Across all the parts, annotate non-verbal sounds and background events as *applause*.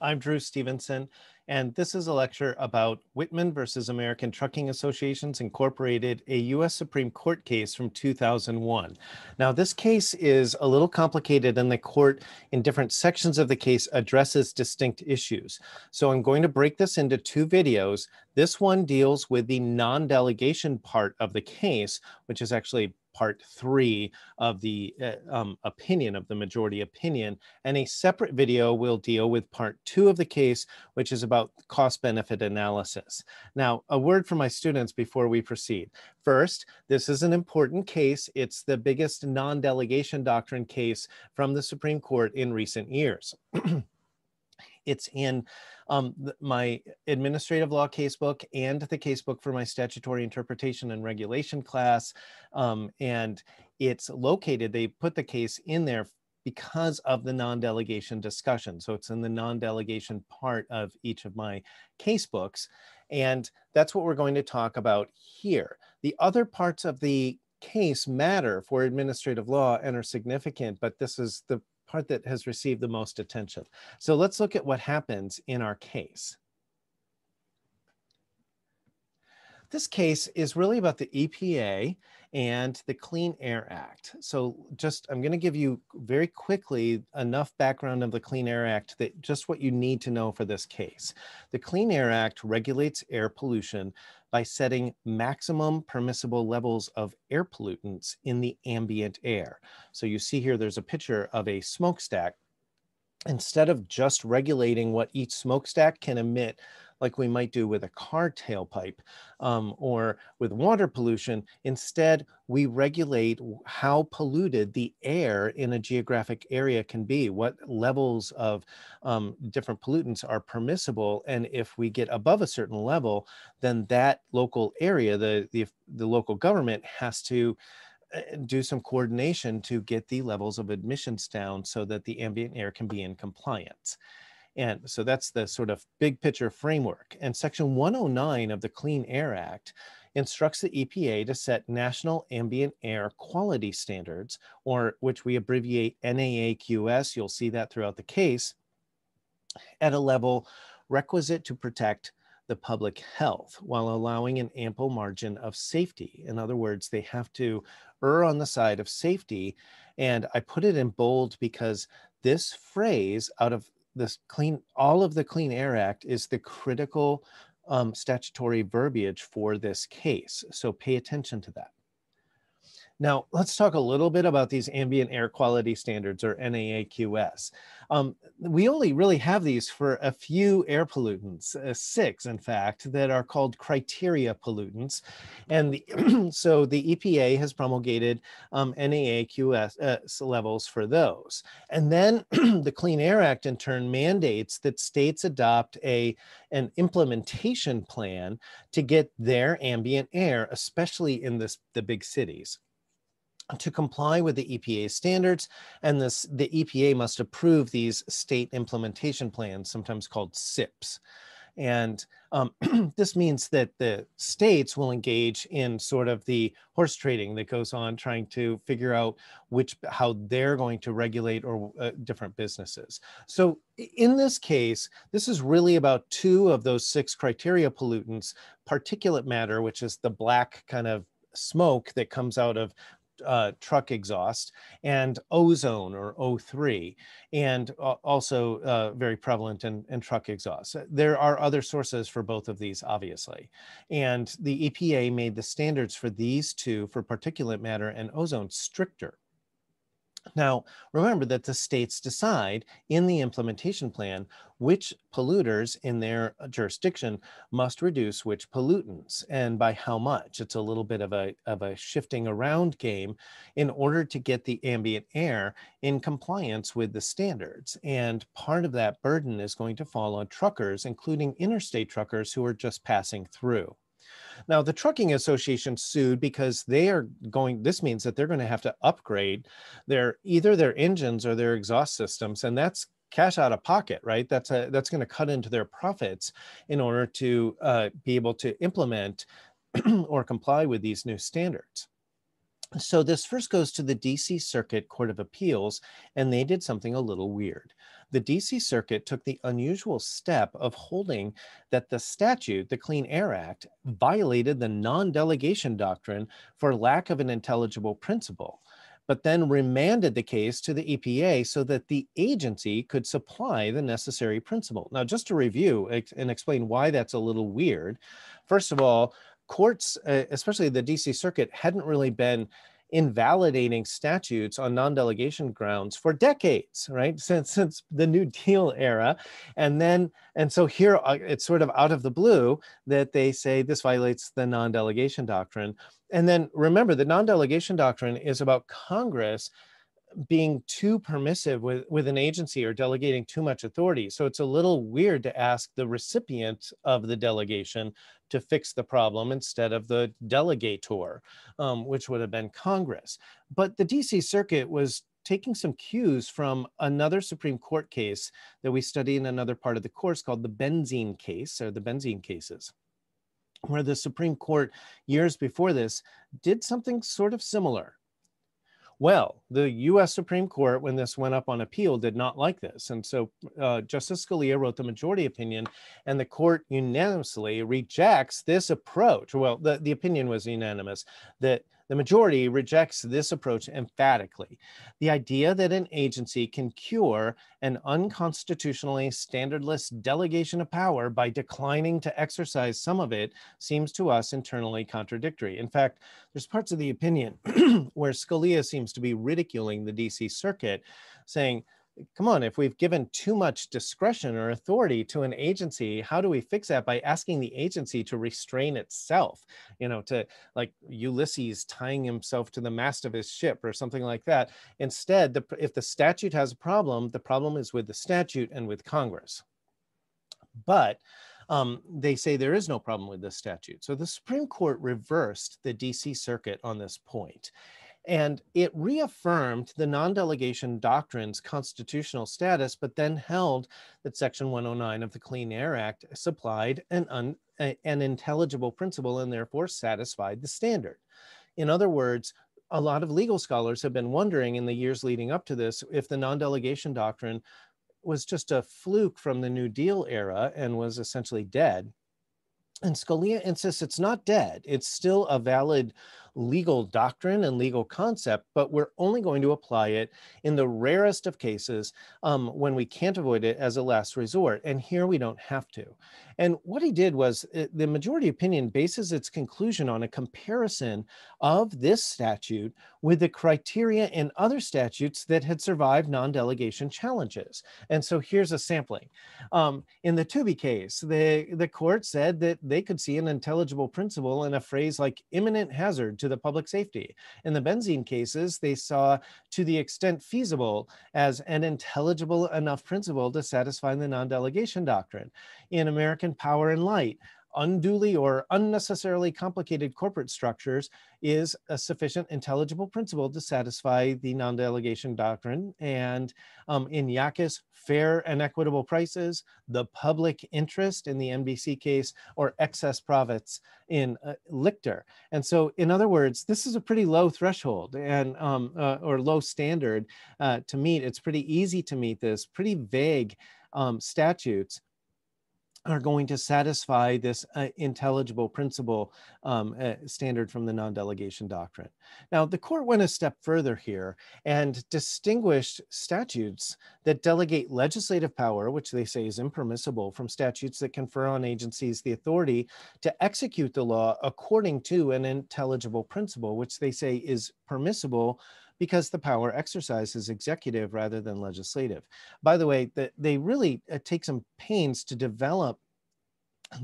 I'm Drew Stevenson, and this is a lecture about Whitman versus American Trucking Associations Incorporated, a U.S. Supreme Court case from 2001. Now, this case is a little complicated, and the court in different sections of the case addresses distinct issues. So, I'm going to break this into two videos. This one deals with the non delegation part of the case, which is actually part three of the uh, um, opinion of the majority opinion. And a separate video will deal with part two of the case, which is about cost benefit analysis. Now, a word for my students before we proceed. First, this is an important case. It's the biggest non delegation doctrine case from the Supreme Court in recent years. *clears throat* It's in um, my administrative law casebook and the casebook for my statutory interpretation and regulation class. Um, and it's located, they put the case in there because of the non-delegation discussion. So it's in the non-delegation part of each of my casebooks. And that's what we're going to talk about here. The other parts of the case matter for administrative law and are significant, but this is the part that has received the most attention. So let's look at what happens in our case. this case is really about the EPA and the Clean Air Act. So just I'm going to give you very quickly enough background of the Clean Air Act that just what you need to know for this case. The Clean Air Act regulates air pollution by setting maximum permissible levels of air pollutants in the ambient air. So you see here there's a picture of a smokestack instead of just regulating what each smokestack can emit, like we might do with a car tailpipe um, or with water pollution. Instead, we regulate how polluted the air in a geographic area can be, what levels of um, different pollutants are permissible. And if we get above a certain level, then that local area, the, the, the local government has to do some coordination to get the levels of emissions down so that the ambient air can be in compliance. And so that's the sort of big picture framework. And Section 109 of the Clean Air Act instructs the EPA to set national ambient air quality standards, or which we abbreviate NAAQS, you'll see that throughout the case, at a level requisite to protect the public health while allowing an ample margin of safety. In other words, they have to err on the side of safety. And I put it in bold because this phrase out of this clean, all of the Clean Air Act is the critical um, statutory verbiage for this case. So pay attention to that. Now, let's talk a little bit about these ambient air quality standards or NAAQS. Um, we only really have these for a few air pollutants, uh, six in fact, that are called criteria pollutants. And the, *clears throat* so the EPA has promulgated um, NAAQS uh, levels for those. And then *clears throat* the Clean Air Act in turn mandates that states adopt a, an implementation plan to get their ambient air, especially in this, the big cities to comply with the EPA standards, and this, the EPA must approve these state implementation plans, sometimes called SIPs. And um, *clears throat* this means that the states will engage in sort of the horse trading that goes on, trying to figure out which how they're going to regulate or uh, different businesses. So in this case, this is really about two of those six criteria pollutants: particulate matter, which is the black kind of smoke that comes out of uh, truck exhaust and ozone or O3, and uh, also uh, very prevalent in, in truck exhaust. Uh, there are other sources for both of these, obviously. And the EPA made the standards for these two for particulate matter and ozone stricter. Now, remember that the states decide in the implementation plan which polluters in their uh, jurisdiction must reduce which pollutants and by how much. It's a little bit of a, of a shifting around game in order to get the ambient air in compliance with the standards. And part of that burden is going to fall on truckers, including interstate truckers who are just passing through. Now, the Trucking Association sued because they are going, this means that they're going to have to upgrade their either their engines or their exhaust systems. And that's cash out of pocket, right? That's a, that's going to cut into their profits in order to uh, be able to implement *clears throat* or comply with these new standards. So this first goes to the DC Circuit Court of Appeals, and they did something a little weird. The DC Circuit took the unusual step of holding that the statute, the Clean Air Act, violated the non delegation doctrine for lack of an intelligible principle but then remanded the case to the EPA so that the agency could supply the necessary principle. Now, just to review and explain why that's a little weird, first of all, courts, uh, especially the DC Circuit, hadn't really been invalidating statutes on non-delegation grounds for decades right *laughs* since since the new deal era and then and so here uh, it's sort of out of the blue that they say this violates the non-delegation doctrine and then remember the non-delegation doctrine is about congress being too permissive with, with an agency or delegating too much authority. So it's a little weird to ask the recipient of the delegation to fix the problem instead of the delegator, um, which would have been Congress. But the DC Circuit was taking some cues from another Supreme Court case that we study in another part of the course called the benzene case or the benzene cases where the Supreme Court years before this did something sort of similar. Well, the US Supreme Court, when this went up on appeal, did not like this. And so uh, Justice Scalia wrote the majority opinion, and the court unanimously rejects this approach. Well, the, the opinion was unanimous that the majority rejects this approach emphatically. The idea that an agency can cure an unconstitutionally standardless delegation of power by declining to exercise some of it seems to us internally contradictory. In fact, there's parts of the opinion *clears throat* where Scalia seems to be ridiculing the DC Circuit, saying, come on, if we've given too much discretion or authority to an agency, how do we fix that by asking the agency to restrain itself? You know, to like Ulysses tying himself to the mast of his ship or something like that. Instead, the, if the statute has a problem, the problem is with the statute and with Congress. But um, they say there is no problem with the statute. So the Supreme Court reversed the DC Circuit on this point and it reaffirmed the non delegation doctrine's constitutional status, but then held that Section 109 of the Clean Air Act supplied an, un, a, an intelligible principle and therefore satisfied the standard. In other words, a lot of legal scholars have been wondering in the years leading up to this if the non delegation doctrine was just a fluke from the New Deal era and was essentially dead. And Scalia insists it's not dead, it's still a valid legal doctrine and legal concept, but we're only going to apply it in the rarest of cases um, when we can't avoid it as a last resort. And here we don't have to. And what he did was eh, the majority opinion bases its conclusion on a comparison of this statute with the criteria in other statutes that had survived non delegation challenges. And so here's a sampling. Um, in the Tubi case, the, the court said that they could see an intelligible principle in a phrase like imminent hazard to to the public safety. In the benzene cases, they saw to the extent feasible as an intelligible enough principle to satisfy the non delegation doctrine. In American Power and Light, unduly or unnecessarily complicated corporate structures is a sufficient intelligible principle to satisfy the non-delegation doctrine. And um, in Yakis, fair and equitable prices, the public interest in the NBC case, or excess profits in uh, Lichter. And so, in other words, this is a pretty low threshold and um, uh, or low standard uh, to meet. It's pretty easy to meet this, pretty vague um, statutes are going to satisfy this uh, intelligible principle um, uh, standard from the non-delegation doctrine. Now, the court went a step further here and distinguished statutes that delegate legislative power, which they say is impermissible, from statutes that confer on agencies the authority to execute the law according to an intelligible principle, which they say is permissible because the power exercised is executive rather than legislative. By the way, the, they really uh, take some pains to develop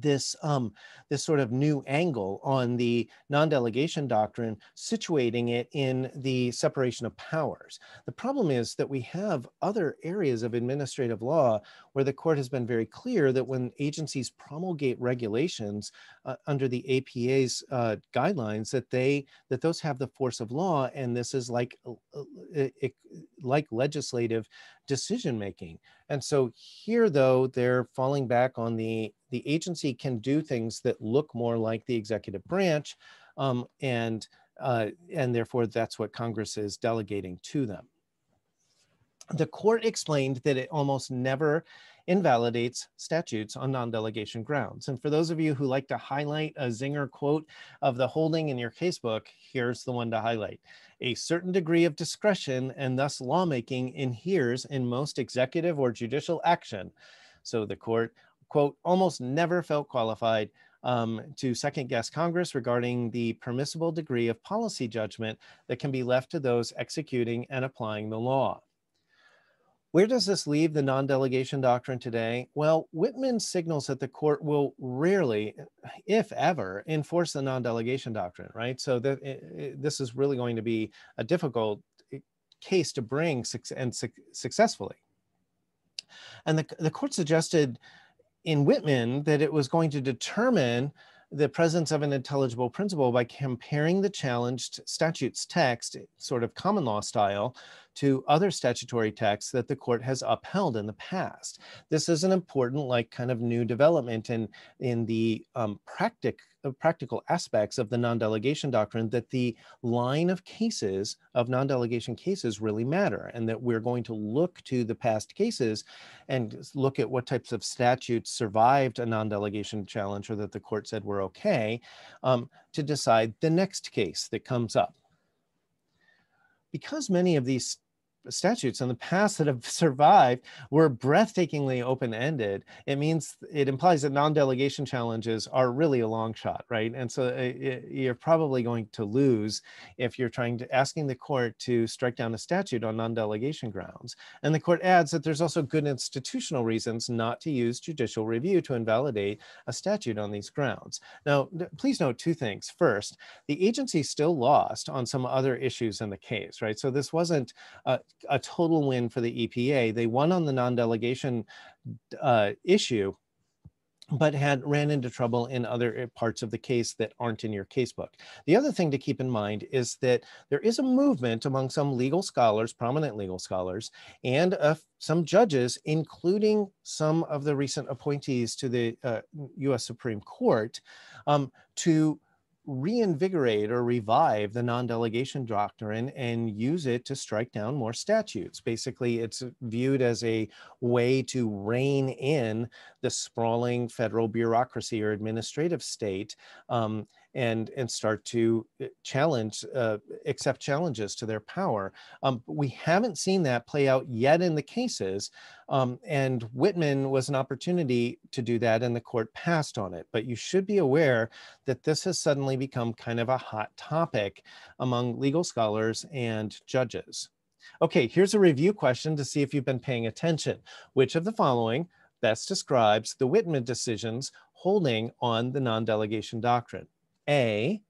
this um, this sort of new angle on the non-delegation doctrine, situating it in the separation of powers. The problem is that we have other areas of administrative law where the court has been very clear that when agencies promulgate regulations uh, under the APA's uh, guidelines, that they that those have the force of law, and this is like uh, uh, like legislative decision making. And so here, though, they're falling back on the the agency can do things that look more like the executive branch, um, and uh, and therefore that's what Congress is delegating to them. The court explained that it almost never invalidates statutes on non-delegation grounds. And for those of you who like to highlight a zinger quote of the holding in your casebook, here's the one to highlight. A certain degree of discretion and thus lawmaking inheres in most executive or judicial action. So the court, quote, almost never felt qualified um, to second guess Congress regarding the permissible degree of policy judgment that can be left to those executing and applying the law. Where does this leave the non delegation doctrine today? Well, Whitman signals that the court will rarely, if ever, enforce the non delegation doctrine, right? So it, it, eh, eh, this is really going to be a difficult eh, case to bring and su successfully. And the, the court suggested in Whitman that it was going to determine the presence of an intelligible principle by comparing the challenged statute's text, sort of common law style, to other statutory texts that the court has upheld in the past. This is an important, like, kind of new development in, in the um, practic, uh, practical aspects of the non delegation doctrine that the line of cases, of non delegation cases, really matter, and that we're going to look to the past cases and look at what types of statutes survived a non delegation challenge or that the court said were okay um, to decide the next case that comes up because many of these statutes in the past that have survived were breathtakingly open-ended. It means it implies that non-delegation challenges are really a long shot, right? And so it, eh, eh, you're probably going to lose if you're trying to asking the court to strike down a statute on non-delegation grounds. And the court adds that there's also good institutional reasons not to use judicial review to invalidate a statute on these grounds. Now, please note two things. First, the agency still lost on some other issues in the case, right? So this wasn't uh, a total win for the EPA. They won on the non-delegation uh, issue, but had ran into trouble in other eh, parts of the case that aren't in your casebook. The other thing to keep in mind is that there is a movement among some legal scholars, prominent legal scholars, and uh, some judges, including some of the recent appointees to the uh, US Supreme Court, um, to reinvigorate or revive the non delegation doctrine and use it to strike down more statutes. Basically, it's viewed as a way to rein in the sprawling federal bureaucracy or administrative state. Um, and and start to uh, challenge uh, accept challenges to their power um, we haven't seen that play out yet in the cases um, and whitman was an opportunity to do that and the court passed on it but you should be aware that this has suddenly become kind of a hot topic among legal scholars and judges okay here's a review question to see if you've been paying attention which of the following best describes the whitman decisions holding on the non-delegation doctrine a,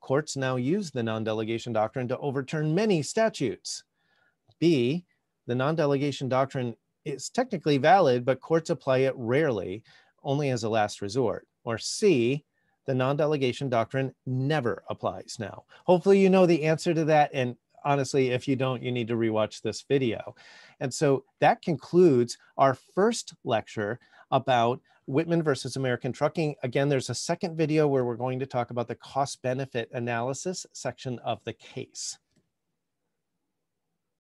courts now use the non-delegation doctrine to overturn many statutes. B, the non-delegation doctrine is technically valid, but courts apply it rarely, only as a last resort. Or C, the non-delegation doctrine never applies now. Hopefully you know the answer to that. And honestly, if you don't, you need to rewatch this video. And so that concludes our first lecture about Whitman versus American Trucking. Again, there's a second video where we're going to talk about the cost benefit analysis section of the case.